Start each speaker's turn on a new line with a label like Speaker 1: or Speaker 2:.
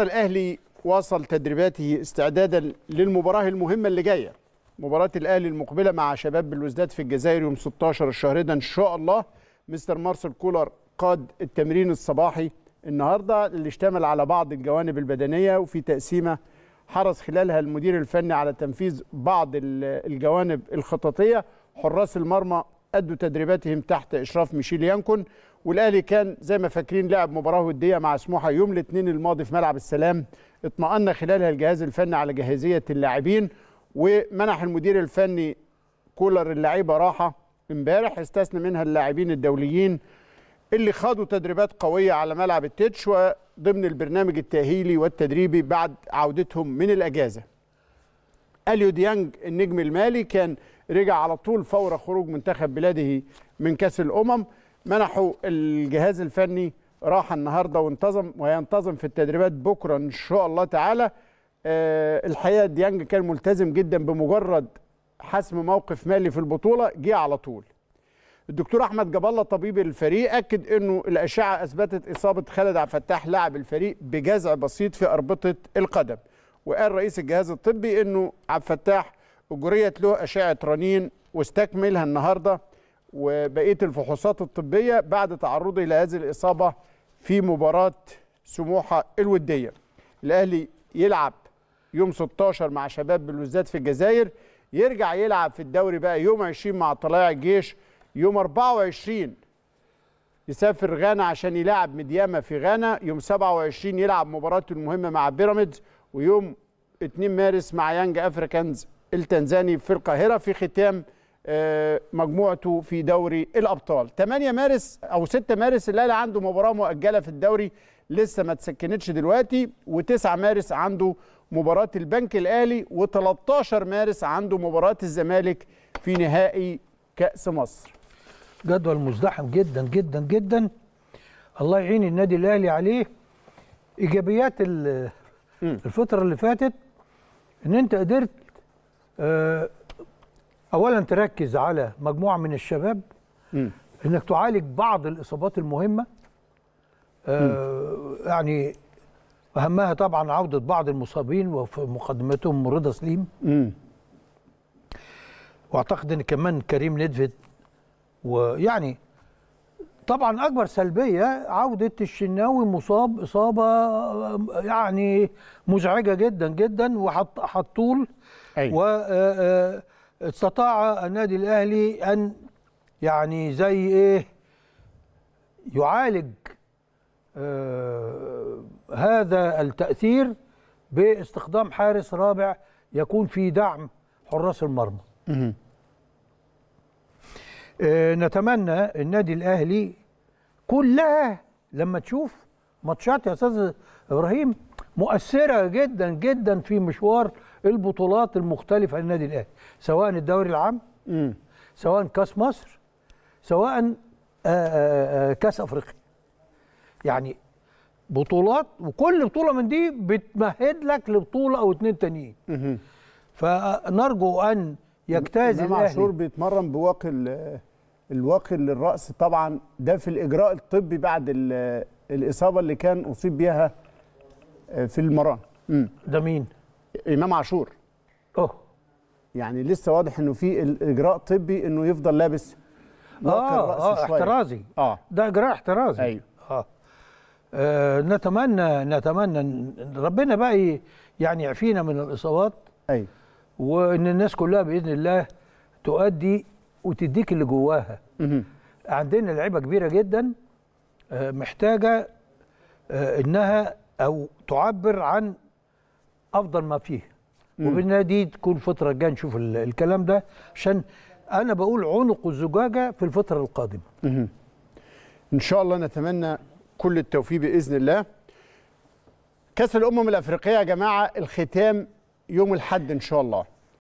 Speaker 1: النهارده الاهلي واصل تدريباته استعدادا للمباراه المهمه اللي جايه مباراه الاهلي المقبله مع شباب بالوزداد في الجزائر يوم 16 الشهر ده ان شاء الله مستر مارسيل كولر قاد التمرين الصباحي النهارده اللي اشتمل على بعض الجوانب البدنيه وفي تقسيمه حرص خلالها المدير الفني على تنفيذ بعض الجوانب الخططيه حراس المرمى ادوا تدريباتهم تحت اشراف ميشيل يانكون والاهلي كان زي ما فاكرين لعب مباراه وديه مع سموحه يوم الاثنين الماضي في ملعب السلام اطمأن خلالها الجهاز الفني على جاهزيه اللاعبين ومنح المدير الفني كولر اللعيبه راحه امبارح استثنى منها اللاعبين الدوليين اللي خاضوا تدريبات قويه على ملعب التتش وضمن البرنامج التاهيلي والتدريبي بعد عودتهم من الاجازه. اليو ديانج النجم المالي كان رجع على طول فور خروج منتخب بلاده من كاس الامم منحوا الجهاز الفني راحه النهارده وانتظم وينتظم في التدريبات بكره ان شاء الله تعالى آه، الحقيقه ديانج كان ملتزم جدا بمجرد حسم موقف مالي في البطوله جه على طول الدكتور احمد جاب الله طبيب الفريق اكد انه الاشعه اثبتت اصابه خالد عبد الفتاح لاعب الفريق بجزع بسيط في اربطه القدم وقال رئيس الجهاز الطبي انه عبد الفتاح اجريت له اشعه رنين واستكملها النهارده وبقيه الفحوصات الطبيه بعد تعرضه لهذه الاصابه في مباراه سموحه الوديه. الاهلي يلعب يوم 16 مع شباب بلوزداد في الجزائر يرجع يلعب في الدوري بقى يوم 20 مع طلائع الجيش يوم 24 يسافر غانا عشان يلعب مدياما في غانا يوم 27 يلعب مباراته المهمه مع بيراميدز ويوم 2 مارس مع يانج افريكانز التنزاني في القاهره في ختام آه، مجموعته في دوري الابطال 8 مارس او 6 مارس الاهلي عنده مباراه مؤجله في الدوري لسه ما تسكنتش دلوقتي و9 مارس عنده مباراه البنك الاهلي و13 مارس عنده مباراه
Speaker 2: الزمالك في نهائي كاس مصر جدول مزدحم جدا جدا جدا الله يعين النادي الاهلي عليه ايجابيات الفتره اللي فاتت ان انت قدرت آه، اولا تركز على مجموعه من الشباب م. انك تعالج بعض الاصابات المهمه آه يعني اهمها طبعا عوده بعض المصابين وفي مقدمتهم رضا سليم م. واعتقد ان كمان كريم ندفد ويعني طبعا اكبر سلبيه عوده الشناوي مصاب اصابه آه، يعني مزعجه جدا جدا وحط حطول أي. أيوة. و آآ آه، آآ آه، استطاع النادي الاهلي ان يعني زي ايه يعالج آه هذا التاثير باستخدام حارس رابع يكون في دعم حراس المرمى آه نتمنى النادي الاهلي كلها لما تشوف ماتشات يا استاذ ابراهيم مؤثره جدا جدا في مشوار البطولات المختلفه للنادي الاهلي سواء الدوري العام م. سواء كاس مصر سواء آآ آه، آآ آه، آه، كاس افريقيا يعني بطولات وكل بطوله من دي بتمهد لك لبطوله او اتنين تانيين فنرجو ان يجتاز الاهلي عاشور
Speaker 1: بيتمرن بواقي الواقي للراس طبعا ده في الاجراء الطبي بعد الاصابه اللي كان اصيب بيها آه، في المران مم. ده مين؟ امام عاشور اه يعني لسه واضح انه في اجراء طبي انه يفضل لابس اه اه احترازي
Speaker 2: اه ده اجراء احترازي ايوه اه, آه نتمنى نتمنى ربنا بقى يعني يعفينا من الاصابات ايوه وان الناس كلها باذن الله تؤدي وتديك اللي جواها مم. عندنا لعيبه كبيره جدا آه، محتاجه آه، انها او تعبر عن افضل ما فيه وبالنادي تكون فتره جايه نشوف الكلام ده عشان انا بقول عنق الزجاجه في الفتره القادمه مم. ان شاء الله نتمنى كل التوفيق باذن الله كاس
Speaker 1: الامم الافريقيه يا جماعه الختام يوم الاحد ان شاء الله